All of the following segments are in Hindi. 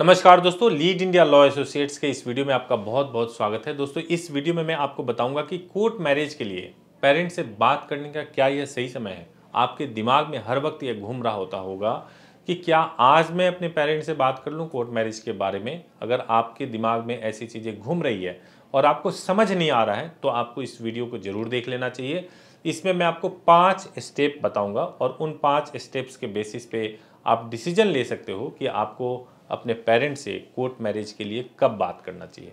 नमस्कार दोस्तों लीड इंडिया लॉ एसोसिएट्स के इस वीडियो में आपका बहुत बहुत स्वागत है दोस्तों इस वीडियो में मैं आपको बताऊंगा कि कोर्ट मैरिज के लिए पेरेंट्स से बात करने का क्या यह सही समय है आपके दिमाग में हर वक्त यह घूम रहा होता होगा कि क्या आज मैं अपने पेरेंट्स से बात कर लूँ कोर्ट मैरिज के बारे में अगर आपके दिमाग में ऐसी चीज़ें घूम रही है और आपको समझ नहीं आ रहा है तो आपको इस वीडियो को ज़रूर देख लेना चाहिए इसमें मैं आपको पाँच स्टेप बताऊँगा और उन पाँच स्टेप्स के बेसिस पे आप डिसीजन ले सकते हो कि आपको अपने पेरेंट्स से कोर्ट मैरिज के लिए कब बात करना चाहिए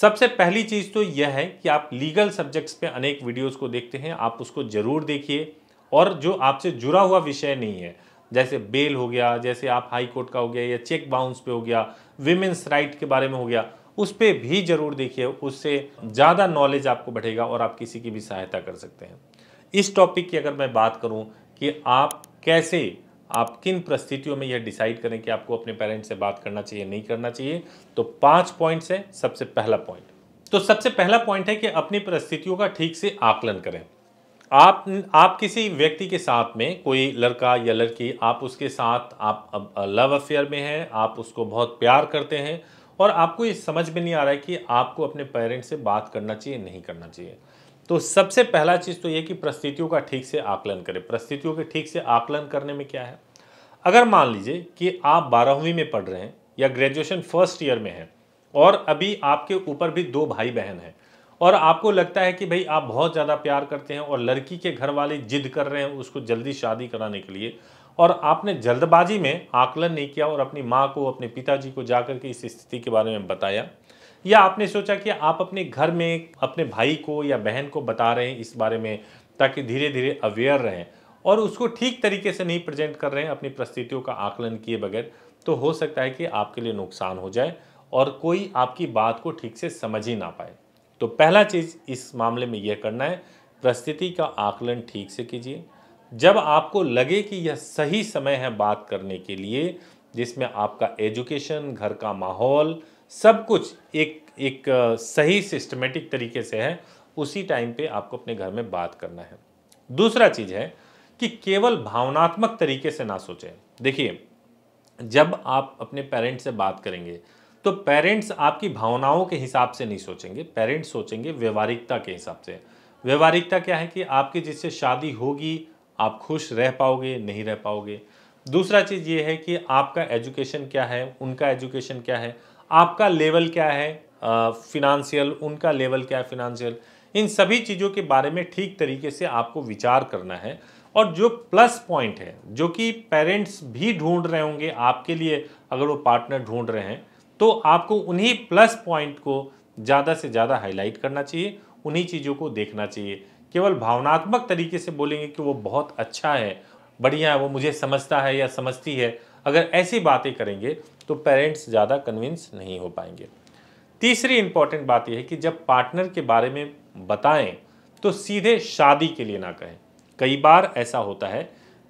सबसे पहली चीज़ तो यह है कि आप लीगल सब्जेक्ट्स पे अनेक वीडियोस को देखते हैं आप उसको ज़रूर देखिए और जो आपसे जुड़ा हुआ विषय नहीं है जैसे बेल हो गया जैसे आप हाई कोर्ट का हो गया या चेक बाउंस पे हो गया विमेंस राइट के बारे में हो गया उस पर भी ज़रूर देखिए उससे ज़्यादा नॉलेज आपको बढ़ेगा और आप किसी की भी सहायता कर सकते हैं इस टॉपिक की अगर मैं बात करूँ कि आप कैसे आप किन परिस्थितियों में यह डिसाइड करें कि आपको अपने पेरेंट्स से बात करना चाहिए नहीं करना चाहिए तो पांच पॉइंट्स है सबसे पहला पॉइंट तो सबसे पहला पॉइंट है कि अपनी परिस्थितियों का ठीक से आकलन करें आप आप किसी व्यक्ति के साथ में कोई लड़का या लड़की आप उसके साथ आप लव अफेयर में हैं आप उसको बहुत प्यार करते हैं और आपको ये समझ में नहीं आ रहा है कि आपको अपने पेरेंट्स से बात करना चाहिए नहीं करना चाहिए तो सबसे पहला चीज़ तो ये कि परिस्थितियों का ठीक से आकलन करें परिस्थितियों के ठीक से आकलन करने में क्या है अगर मान लीजिए कि आप बारहवीं में पढ़ रहे हैं या ग्रेजुएशन फर्स्ट ईयर में हैं और अभी आपके ऊपर भी दो भाई बहन हैं और आपको लगता है कि भाई आप बहुत ज़्यादा प्यार करते हैं और लड़की के घर वाले जिद कर रहे हैं उसको जल्दी शादी कराने के लिए और आपने जल्दबाजी में आकलन नहीं किया और अपनी माँ को अपने पिताजी को जाकर के इस स्थिति के बारे में बताया या आपने सोचा कि आप अपने घर में अपने भाई को या बहन को बता रहे हैं इस बारे में ताकि धीरे धीरे अवेयर रहें और उसको ठीक तरीके से नहीं प्रेजेंट कर रहे हैं अपनी परिस्थितियों का आकलन किए बगैर तो हो सकता है कि आपके लिए नुकसान हो जाए और कोई आपकी बात को ठीक से समझ ही ना पाए तो पहला चीज़ इस मामले में यह करना है परिस्थिति का आकलन ठीक से कीजिए जब आपको लगे कि यह सही समय है बात करने के लिए जिसमें आपका एजुकेशन घर का माहौल सब कुछ एक एक सही सिस्टमेटिक तरीके से है उसी टाइम पे आपको अपने घर में बात करना है दूसरा चीज़ है कि केवल भावनात्मक तरीके से ना सोचें देखिए जब आप अपने पेरेंट्स से बात करेंगे तो पेरेंट्स आपकी भावनाओं के हिसाब से नहीं सोचेंगे पेरेंट्स सोचेंगे व्यवहारिकता के हिसाब से व्यवहारिकता क्या है कि आपकी जिससे शादी होगी आप खुश रह पाओगे नहीं रह पाओगे दूसरा चीज़ ये है कि आपका एजुकेशन क्या है उनका एजुकेशन क्या है आपका लेवल क्या है फिनंशियल उनका लेवल क्या है फिनंशियल इन सभी चीज़ों के बारे में ठीक तरीके से आपको विचार करना है और जो प्लस पॉइंट है जो कि पेरेंट्स भी ढूंढ रहे होंगे आपके लिए अगर वो पार्टनर ढूंढ रहे हैं तो आपको उन्हीं प्लस पॉइंट को ज़्यादा से ज़्यादा हाईलाइट करना चाहिए उन्हीं चीज़ों को देखना चाहिए केवल भावनात्मक तरीके से बोलेंगे कि वो बहुत अच्छा है बढ़िया है वो मुझे समझता है या समझती है अगर ऐसी बातें करेंगे तो पेरेंट्स ज़्यादा कन्विंस नहीं हो पाएंगे तीसरी इंपॉर्टेंट बात यह है कि जब पार्टनर के बारे में बताएं तो सीधे शादी के लिए ना कहें कई बार ऐसा होता है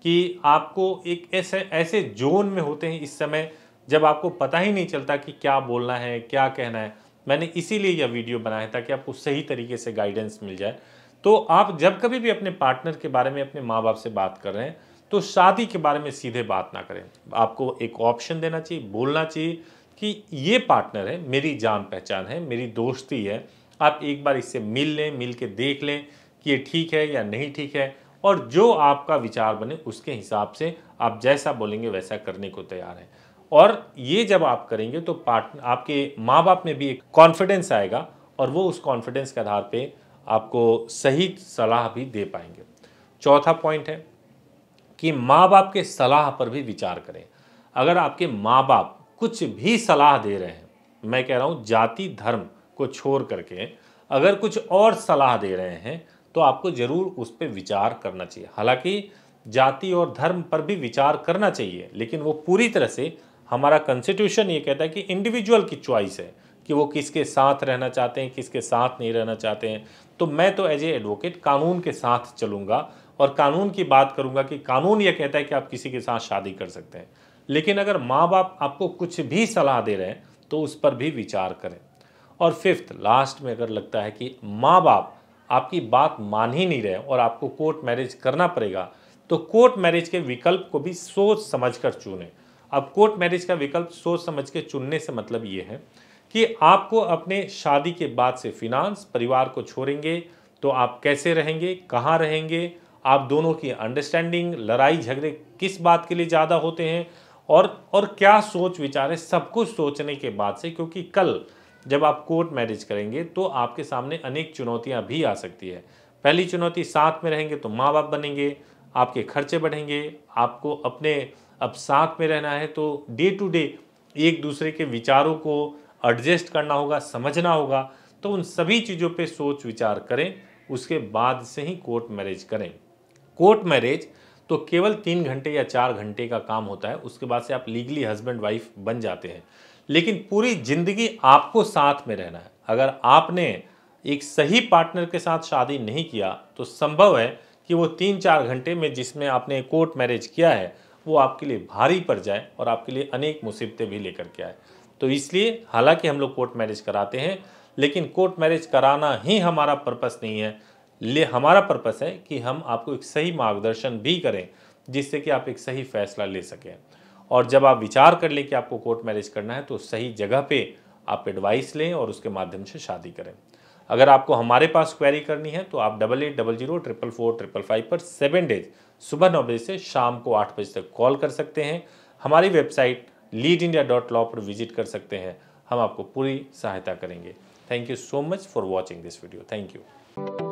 कि आपको एक ऐसे ऐसे जोन में होते हैं इस समय जब आपको पता ही नहीं चलता कि क्या बोलना है क्या कहना है मैंने इसीलिए यह वीडियो बनाया ताकि आपको सही तरीके से गाइडेंस मिल जाए तो आप जब कभी भी अपने पार्टनर के बारे में अपने माँ बाप से बात कर रहे हैं तो शादी के बारे में सीधे बात ना करें आपको एक ऑप्शन देना चाहिए बोलना चाहिए कि ये पार्टनर है मेरी जान पहचान है मेरी दोस्ती है आप एक बार इससे मिल लें मिल के देख लें कि ये ठीक है या नहीं ठीक है और जो आपका विचार बने उसके हिसाब से आप जैसा बोलेंगे वैसा करने को तैयार हैं और ये जब आप करेंगे तो पार्ट आपके माँ बाप में भी एक कॉन्फिडेंस आएगा और वो उस कॉन्फिडेंस के आधार पे आपको सही सलाह भी दे पाएंगे चौथा पॉइंट है कि माँ बाप के सलाह पर भी विचार करें अगर आपके माँ बाप कुछ भी सलाह दे रहे हैं मैं कह रहा हूँ जाति धर्म को छोड़ करके अगर कुछ और सलाह दे रहे हैं तो आपको ज़रूर उस पर विचार करना चाहिए हालांकि जाति और धर्म पर भी विचार करना चाहिए लेकिन वो पूरी तरह से हमारा कॉन्स्टिट्यूशन ये कहता है कि इंडिविजुअल की च्वाइस है कि वो किसके साथ रहना चाहते हैं किसके साथ नहीं रहना चाहते हैं तो मैं तो एज ए एडवोकेट कानून के साथ चलूँगा और कानून की बात करूँगा कि कानून ये कहता है कि आप किसी के साथ शादी कर सकते हैं लेकिन अगर माँ बाप आपको कुछ भी सलाह दे रहे हैं तो उस पर भी विचार करें और फिफ्थ लास्ट में अगर लगता है कि माँ बाप आपकी बात मान ही नहीं रहे और आपको कोर्ट मैरिज करना पड़ेगा तो कोर्ट मैरिज के विकल्प को भी सोच समझ कर चुनें अब कोर्ट मैरिज का विकल्प सोच समझ के चुनने से मतलब ये है कि आपको अपने शादी के बाद से फिनांस परिवार को छोड़ेंगे तो आप कैसे रहेंगे कहाँ रहेंगे आप दोनों की अंडरस्टैंडिंग लड़ाई झगड़े किस बात के लिए ज़्यादा होते हैं और और क्या सोच विचार है सब कुछ सोचने के बाद से क्योंकि कल जब आप कोर्ट मैरिज करेंगे तो आपके सामने अनेक चुनौतियाँ भी आ सकती है पहली चुनौती साथ में रहेंगे तो माँ बाप बनेंगे आपके खर्चे बढ़ेंगे आपको अपने अब साथ में रहना है तो डे टू डे एक दूसरे के विचारों को एडजस्ट करना होगा समझना होगा तो उन सभी चीज़ों पे सोच विचार करें उसके बाद से ही कोर्ट मैरिज करें कोर्ट मैरिज तो केवल तीन घंटे या चार घंटे का काम होता है उसके बाद से आप लीगली हस्बैंड वाइफ बन जाते हैं लेकिन पूरी ज़िंदगी आपको साथ में रहना है अगर आपने एक सही पार्टनर के साथ शादी नहीं किया तो संभव है कि वो तीन चार घंटे में जिसमें आपने कोर्ट मैरिज किया है वो आपके लिए भारी पड़ जाए और आपके लिए अनेक मुसीबतें भी लेकर के आए तो इसलिए हालांकि हम लोग कोर्ट मैरिज कराते हैं लेकिन कोर्ट मैरिज कराना ही हमारा पर्पस नहीं है ले हमारा पर्पस है कि हम आपको एक सही मार्गदर्शन भी करें जिससे कि आप एक सही फैसला ले सकें और जब आप विचार कर लें कि आपको कोर्ट मैरिज करना है तो सही जगह पे आप एडवाइस लें और उसके माध्यम से शादी करें अगर आपको हमारे पास क्वेरी करनी है तो आप double eight double zero triple four triple five पर सेवन डेज सुबह नौ बजे से शाम को आठ बजे तक कॉल कर सकते हैं हमारी website lead India dot law पर विजिट कर सकते हैं हम आपको पूरी सहायता करेंगे thank you so much for watching this video thank you